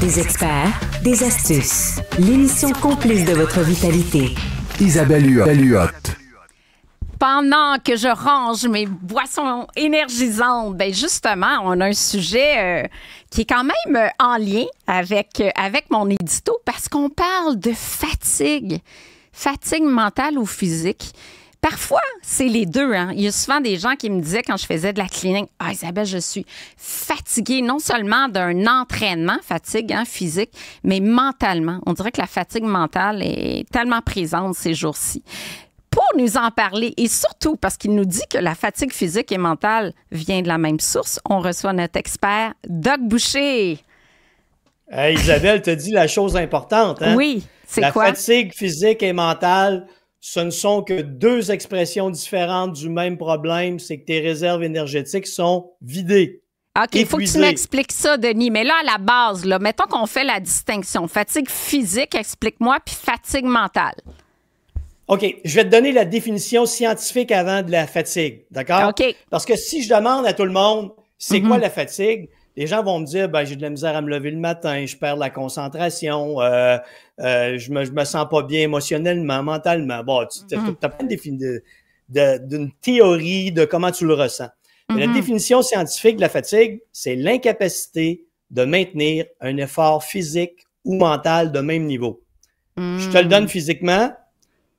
Des experts, des astuces. L'émission complice de votre vitalité. Isabelle Huot. Pendant que je range mes boissons énergisantes, ben justement, on a un sujet euh, qui est quand même euh, en lien avec, euh, avec mon édito parce qu'on parle de fatigue, fatigue mentale ou physique parfois, c'est les deux. Hein. Il y a souvent des gens qui me disaient quand je faisais de la clinique Ah, Isabelle, je suis fatiguée, non seulement d'un entraînement, fatigue hein, physique, mais mentalement. On dirait que la fatigue mentale est tellement présente ces jours-ci pour nous en parler et surtout parce qu'il nous dit que la fatigue physique et mentale vient de la même source, on reçoit notre expert Doc Boucher. Hey, euh, Isabelle as dit la chose importante. Hein? Oui, c'est quoi? La fatigue physique et mentale ce ne sont que deux expressions différentes du même problème, c'est que tes réserves énergétiques sont vidées. OK, il faut que tu m'expliques ça, Denis. Mais là, à la base, mettons qu'on fait la distinction. Fatigue physique, explique-moi, puis fatigue mentale. OK, je vais te donner la définition scientifique avant de la fatigue, d'accord? OK. Parce que si je demande à tout le monde, c'est quoi mhm. la fatigue? les gens vont me dire ben, j'ai de la misère à me lever le matin, je perds la concentration, euh, euh, je, me, me sens pas bien émotionnellement, mentalement. Bon, tu as mm-hmm. plein de d'une théorie de comment tu le ressens. La mm-hmm. définition scientifique de la fatigue, c'est l'incapacité de maintenir un effort physique ou mental de même niveau. Je te le mm. donne physiquement.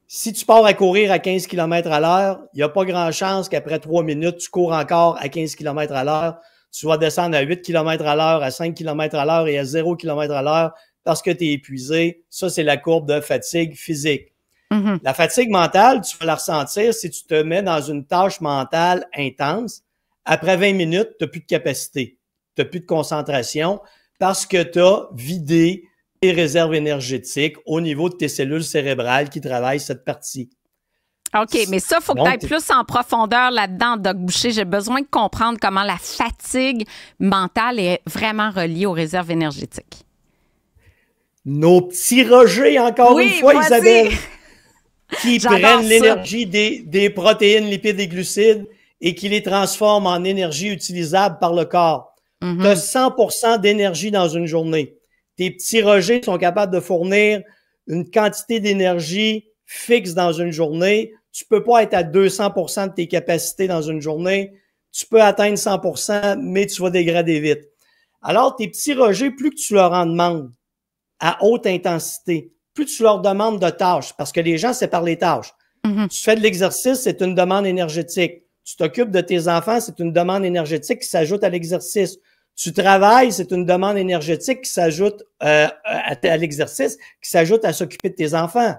Si tu pars à courir à 15 km à l'heure, il n'y a pas grand chance qu'après trois minutes, tu cours encore à 15 km à l'heure tu vas descendre à 8 km à l'heure, à 5 km à l'heure et à 0 km à l'heure parce que tu es épuisé. Ça, c'est la courbe de fatigue physique. Mm-hmm. La fatigue mentale, tu vas la ressentir si tu te mets dans une tâche mentale intense. Après 20 minutes, tu n'as plus de capacité, tu n'as plus de concentration parce que tu as vidé tes réserves énergétiques au niveau de tes cellules cérébrales qui travaillent cette partie. OK, mais ça, il faut que tu ailles plus en profondeur là-dedans, Doc Boucher. J'ai besoin de comprendre comment la fatigue mentale est vraiment reliée aux réserves énergétiques. Nos petits rejets, encore une fois, Isabelle, qui prennent l'énergie des, protéines, lipides et glucides et qui les transforment en énergie utilisable par le corps. Tu as 100 d'énergie dans une journée. Tes petits rejets sont capables de fournir une quantité d'énergie fixe dans une journée tu peux pas être à 200 de tes capacités dans une journée. Tu peux atteindre 100 mais tu vas dégrader vite. Alors, tes petits rejets, plus que tu leur en demandes à haute intensité, plus tu leur demandes de tâches, parce que les gens, c'est par les tâches. Mm-hmm. Tu fais de l'exercice, c'est une demande énergétique. Tu t'occupes de tes enfants, c'est une demande énergétique qui s'ajoute à l'exercice. Tu travailles, c'est une demande énergétique qui s'ajoute euh, à l'exercice, qui s'ajoute à s'occuper de tes enfants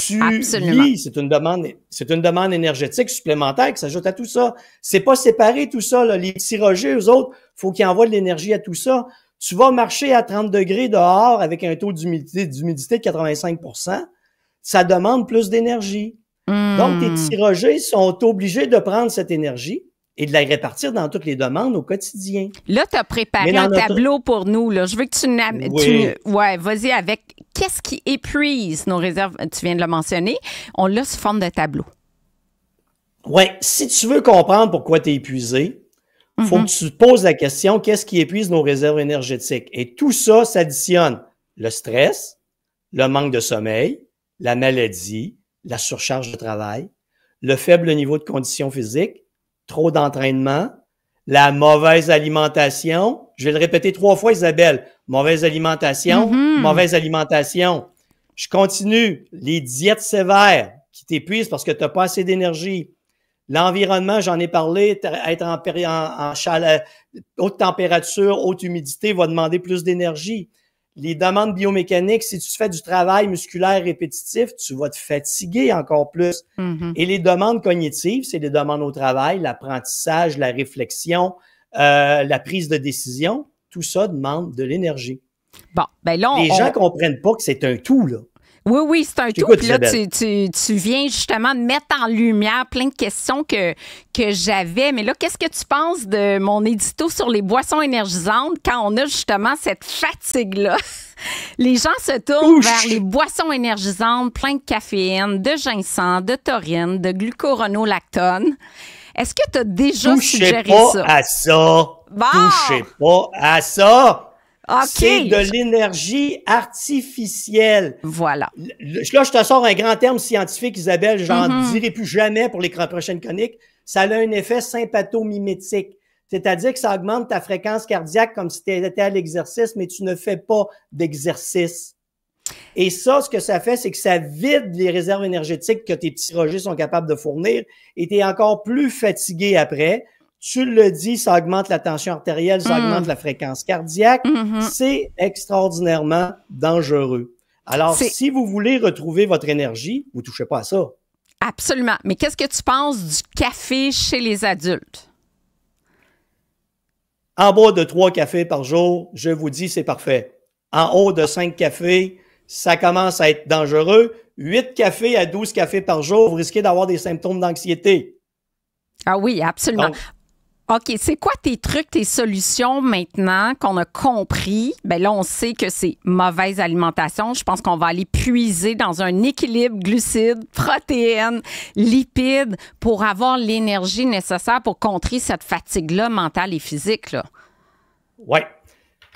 tu Absolument. C'est une demande, c'est une demande énergétique supplémentaire qui s'ajoute à tout ça. C'est pas séparé tout ça. Les petits eux autres, faut qu'ils envoient de l'énergie à tout ça. Tu vas marcher à 30 degrés dehors avec un taux d'humidité, d'humidité de 85 ça demande plus d'énergie. Hmm. Donc, tes petits sont obligés de prendre cette énergie et de la répartir dans toutes les demandes au quotidien. Là, tu as préparé un tableau pour nous. Là. Je veux que tu... tu... Ouais, vas-y avec qu'est-ce qui épuise nos réserves? Tu viens de le mentionner. On l'a sous forme de tableau. Oui, si tu veux comprendre pourquoi tu es épuisé, il faut mm-hmm. que tu te poses la question qu'est-ce qui épuise nos réserves énergétiques? Et tout ça s'additionne le stress, le manque de sommeil, la maladie, la surcharge de travail, le faible niveau de condition physique, trop d'entraînement, la mauvaise alimentation. Je vais le répéter trois fois, Isabelle mauvaise alimentation, mm-hmm. mauvaise alimentation. Je continue, les diètes sévères qui t'épuisent parce que tu n'as pas assez d'énergie. L'environnement, j'en ai parlé, être en, en, chaleur, haute température, haute humidité va demander plus d'énergie. Les demandes biomécaniques, si tu fais du travail musculaire répétitif, tu vas te fatiguer encore plus. Mm-hmm. Et les demandes cognitives, c'est les demandes au travail, l'apprentissage, la réflexion, euh, la prise de décision. Tout ça demande de l'énergie. Bon, ben là, Les gens ne comprennent pas que c'est un tout, là. Oui, oui, c'est un tout. tu, viens justement de mettre en lumière plein de questions que, que j'avais. Mais là, qu'est-ce que tu penses de mon édito sur les boissons énergisantes quand on a justement cette fatigue-là? Les gens se tournent vers les boissons énergisantes, plein de caféine, de ginseng, de taurine, de glucoronolactone. Est-ce que tu as déjà suggéré à ça! Bon. Touchez pas à ça. C'est de l'énergie artificielle. Voilà. Là, je te sors un grand terme scientifique, Isabelle, j'en mm-hmm. dirai plus jamais pour les prochaines chroniques. Ça a un effet sympathomimétique. C'est-à-dire que ça augmente ta fréquence cardiaque comme si tu étais à l'exercice, mais tu ne fais pas d'exercice. Et ça, ce que ça fait, c'est que ça vide les réserves énergétiques que tes petits rogers sont capables de fournir et tu es encore plus fatigué après tu le dis, ça augmente la tension artérielle, ça mm. augmente la fréquence cardiaque. Mm-hmm. C'est extraordinairement dangereux. Alors, si vous voulez retrouver votre énergie, vous touchez pas à ça. Absolument. Mais qu'est-ce que tu penses du café chez les adultes? En bas de trois cafés par jour, je vous dis, c'est parfait. En haut de cinq cafés, ça commence à être dangereux. Huit cafés à douze cafés par jour, vous risquez d'avoir des symptômes d'anxiété. Ah oui, absolument. OK, c'est quoi tes trucs, tes solutions maintenant qu'on a compris? Bien là, on sait que c'est mauvaise alimentation. Je pense qu'on va aller puiser dans un équilibre glucides, protéines, lipides pour avoir l'énergie nécessaire pour contrer cette fatigue-là mentale et physique. Oui.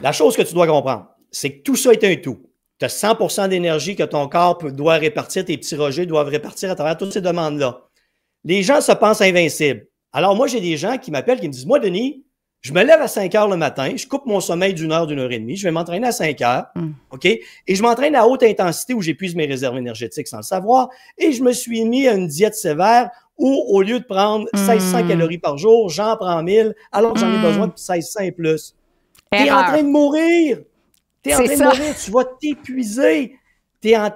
La chose que tu dois comprendre, c'est que tout ça est un tout. Tu as 100 d'énergie que ton corps doit répartir, tes petits rejets doivent répartir à travers toutes ces demandes-là. Les gens se pensent invincibles. Alors, moi, j'ai des gens qui m'appellent, qui me disent Moi, Denis, je me lève à 5 heures le matin, je coupe mon sommeil d'une heure, d'une heure et demie, je vais m'entraîner à 5 heures, hmm. OK? Et je m'entraîne à haute intensité où j'épuise mes réserves énergétiques sans le savoir. Et je me suis mis à une diète sévère où, au lieu de prendre 1600 hmm. calories par jour, j'en prends 1000, alors que j'en ai hmm. besoin de 1600 et plus. T'es en train de mourir! T'es en train de mourir, tu vas t'épuiser. En...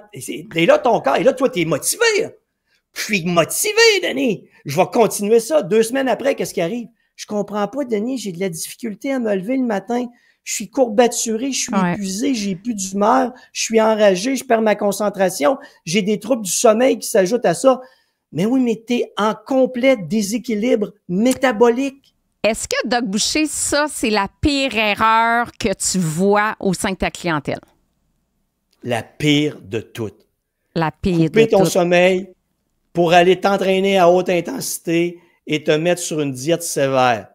Et là, ton corps, et là, toi, t'es motivé. Je suis motivé, Denis. Je vais continuer ça. Deux semaines après, qu'est-ce qui arrive? Je comprends pas, Denis. J'ai de la difficulté à me lever le matin. Je suis courbaturé, je suis épuisé, j'ai plus d'humeur, je suis enragé, je perds ma concentration, j'ai des troubles du sommeil qui s'ajoutent à ça. Mais oui, mais tu en complet déséquilibre métabolique. Est-ce que, Doc Boucher, ça, c'est la pire erreur que tu vois au sein de ta clientèle? La pire de toutes. La pire Couper de ton sommeil, pour aller t'entraîner à haute intensité et te mettre sur une diète sévère.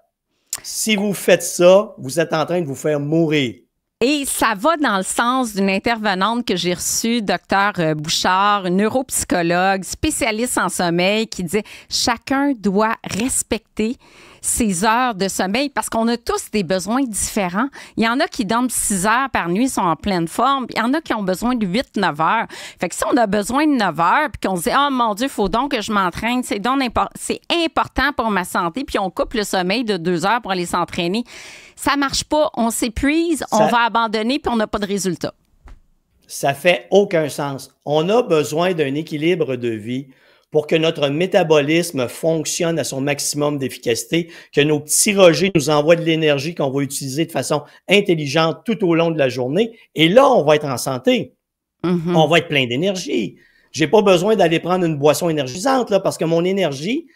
Si vous faites ça, vous êtes en train de vous faire mourir. Et ça va dans le sens d'une intervenante que j'ai reçue, docteur euh, Bouchard, neuropsychologue, spécialiste en sommeil, qui dit chacun doit respecter ces heures de sommeil parce qu'on a tous des besoins différents. Il y en a qui dorment 6 heures par nuit, sont en pleine forme. Il y en a qui ont besoin de 8-9 heures. Fait que si on a besoin de 9 heures puis qu'on se dit Ah mon Dieu, faut donc que je m'entraîne, c'est important pour ma santé, puis on coupe le sommeil de deux heures pour aller s'entraîner. Ça marche pas, on s'épuise, on va abandonner puis on n'a pas de résultat. Ça fait aucun sens. On a besoin d'un équilibre de vie pour que notre métabolisme fonctionne à son maximum d'efficacité, que nos petits rejets nous envoient de l'énergie qu'on va utiliser de façon intelligente tout au long de la journée. Et là, on va être en santé. Mm-hmm. On va être plein d'énergie. J'ai pas besoin d'aller prendre une boisson énergisante là, parce que mon énergie,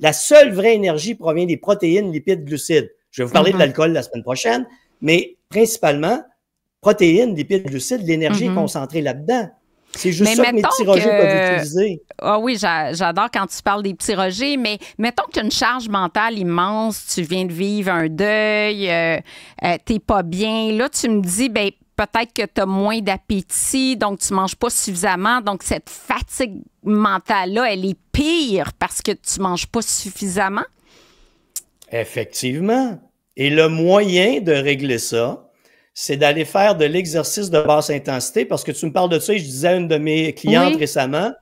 la seule vraie énergie provient des protéines, lipides, glucides. Je vais vous parler de mm-hmm. l'alcool la semaine prochaine, mais principalement protéines, lipides, glucides, l'énergie est mm-hmm. concentrée là-dedans. C'est juste ça que mes petits rogers peuvent utiliser. Ah oui, j'adore quand tu parles des petits rogers, mais mettons que tu as une charge mentale immense, tu viens de vivre un deuil, tu euh, euh, t'es pas bien. Là, tu me dis, ben peut-être que tu as moins d'appétit, donc tu manges pas suffisamment. Donc, cette fatigue mentale-là, elle est pire parce que tu manges pas suffisamment. Effectivement. Et le moyen de régler ça, c'est d'aller faire de l'exercice de basse intensité parce que tu me parles de ça et je disais à une de mes clientes récemment,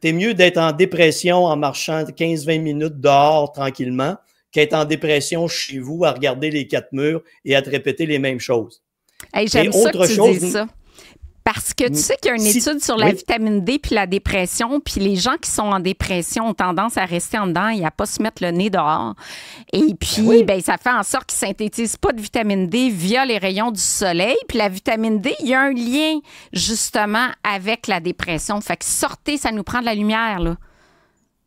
t'es mieux d'être en dépression en marchant 15-20 minutes dehors tranquillement qu'être en dépression chez vous à regarder les quatre murs et à te répéter les mêmes choses. Hey, J'aime ça autre chose, ça. Parce que tu sais qu'il y a une étude sur la vitamine D puis la dépression, puis les gens qui sont en dépression ont tendance à rester en dedans et à pas se mettre le nez dehors. Et ben puis, ben, ça fait en sorte qu'ils synthétisent pas de vitamine D via les rayons du soleil. Puis la vitamine D, il y a un lien justement avec la dépression. Fait que sortez, ça nous prend de la lumière, là.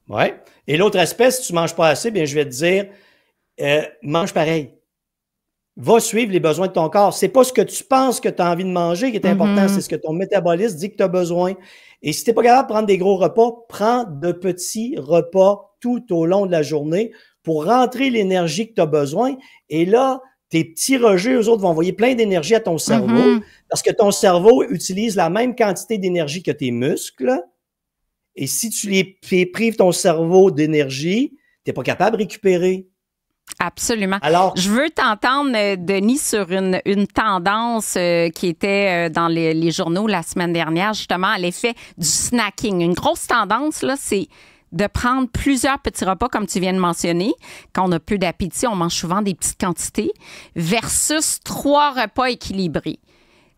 Ouais. Et l'autre aspect, si tu manges pas assez, bien, je vais te dire, euh, mange pareil va suivre les besoins de ton corps. C'est pas ce que tu penses que tu as envie de manger qui est important, mm-hmm. c'est ce que ton métabolisme dit que tu as besoin. Et si tu n'es pas capable de prendre des gros repas, prends de petits repas tout au long de la journée pour rentrer l'énergie que tu as besoin. Et là, tes petits rejets, eux autres, vont envoyer plein d'énergie à ton cerveau mm-hmm. parce que ton cerveau utilise la même quantité d'énergie que tes muscles. Et si tu les prives ton cerveau d'énergie, tu pas capable de récupérer. Absolument. Alors, je veux t'entendre, euh, Denis, sur une, tendance euh, qui était euh, dans les, journaux la semaine dernière, justement, à l'effet du snacking. Une grosse tendance, là, c'est de prendre plusieurs petits repas, comme tu viens de mentionner. Quand on a peu d'appétit, on mange souvent des petites quantités, versus trois repas équilibrés.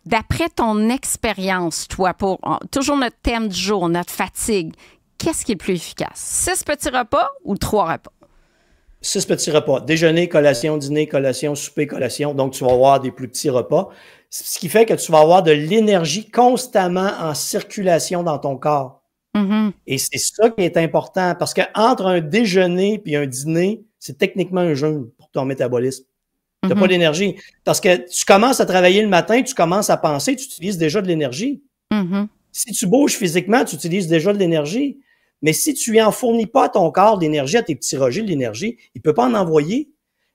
D'après ton expérience, toi, pour toujours notre thème du jour, notre fatigue, qu'est-ce qui est plus efficace? Six petits repas ou trois repas? six petits repas. Déjeuner, collation, dîner, collation, souper, collation. Donc, tu vas avoir des plus petits repas. Ce qui fait que tu vas avoir de l'énergie constamment en circulation dans ton corps. Mm-hmm. Et c'est ça qui est important parce qu'entre un déjeuner puis un dîner, c'est techniquement un jeûne pour ton métabolisme. Tu n'as pas mm-hmm. d'énergie. Parce que tu commences à travailler le matin, tu commences à penser, tu utilises déjà de l'énergie. Mm-hmm. Si tu bouges physiquement, tu utilises déjà de l'énergie. Mais si tu n'en fournis pas à ton corps d'énergie, à tes petits rejets d'énergie, il ne peut pas en envoyer.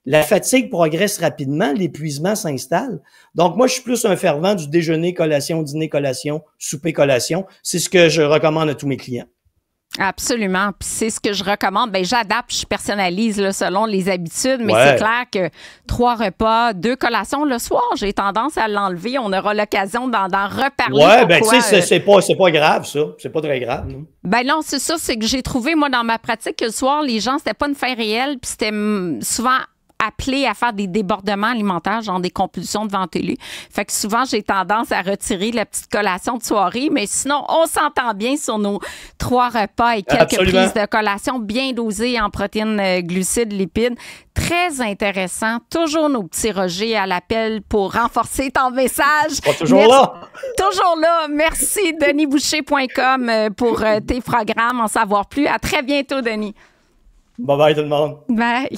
La fatigue progresse rapidement, l'épuisement s'installe. Donc, moi, je suis plus un fervent du déjeuner, collation, dîner, collation, souper, collation. C'est ce que je recommande à tous mes clients. Absolument. Puis c'est ce que je recommande. Ben, j'adapte, je personnalise là, selon les habitudes, mais c'est clair que trois repas, deux collations le soir, j'ai tendance à l'enlever. On aura l'occasion d'en, reparler. Oui, ben tu sais, euh, c'est, pas, c'est pas grave, ça. C'est pas très grave. Non? Ben non, c'est ça. C'est que j'ai trouvé, moi, dans ma pratique, que le soir, les gens, c'était pas une fin réelle, puis c'était souvent Appelé à faire des débordements alimentaires, genre des compulsions de ventelus. Fait que souvent, j'ai tendance à retirer la petite collation de soirée, mais sinon, on s'entend bien sur nos trois repas et quelques prises de collation bien dosées en protéines, euh, glucides, lipides. Très intéressant. Toujours nos petits rejets à l'appel pour renforcer ton message. toujours là. Toujours là. Merci, denisboucher.com euh, pour euh, tes programmes, en savoir plus. À très bientôt, Denis. Bye bye tout le monde. Bye.